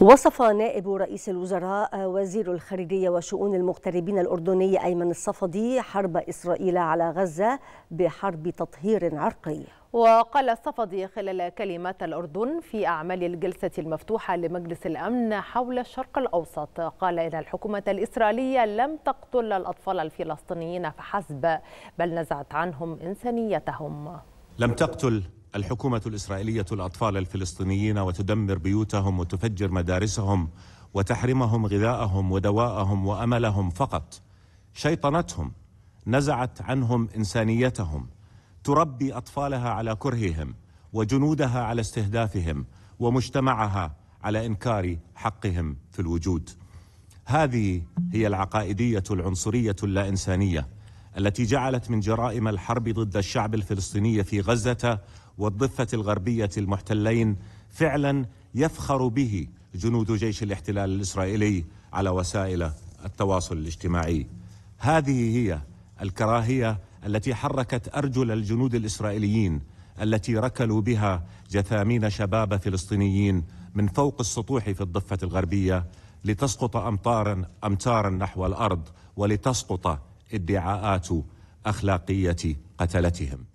وصف نائب رئيس الوزراء آه، وزير الخارجية وشؤون المغتربين الأردني أيمن الصفدي حرب إسرائيل على غزة بحرب تطهير عرقي وقال الصفدي خلال كلمات الأردن في أعمال الجلسة المفتوحة لمجلس الأمن حول الشرق الأوسط قال إن الحكومة الإسرائيلية لم تقتل الأطفال الفلسطينيين فحسب بل نزعت عنهم إنسانيتهم لم تقتل الحكومة الإسرائيلية الأطفال الفلسطينيين وتدمر بيوتهم وتفجر مدارسهم وتحرمهم غذاءهم ودواءهم وأملهم فقط شيطنتهم نزعت عنهم إنسانيتهم تربي أطفالها على كرههم وجنودها على استهدافهم ومجتمعها على إنكار حقهم في الوجود هذه هي العقائدية العنصرية اللا إنسانية التي جعلت من جرائم الحرب ضد الشعب الفلسطيني في غزه والضفه الغربيه المحتلين فعلا يفخر به جنود جيش الاحتلال الاسرائيلي على وسائل التواصل الاجتماعي. هذه هي الكراهيه التي حركت ارجل الجنود الاسرائيليين التي ركلوا بها جثامين شباب فلسطينيين من فوق السطوح في الضفه الغربيه لتسقط امطارا امتارا نحو الارض ولتسقط ادعاءات اخلاقيه قتلتهم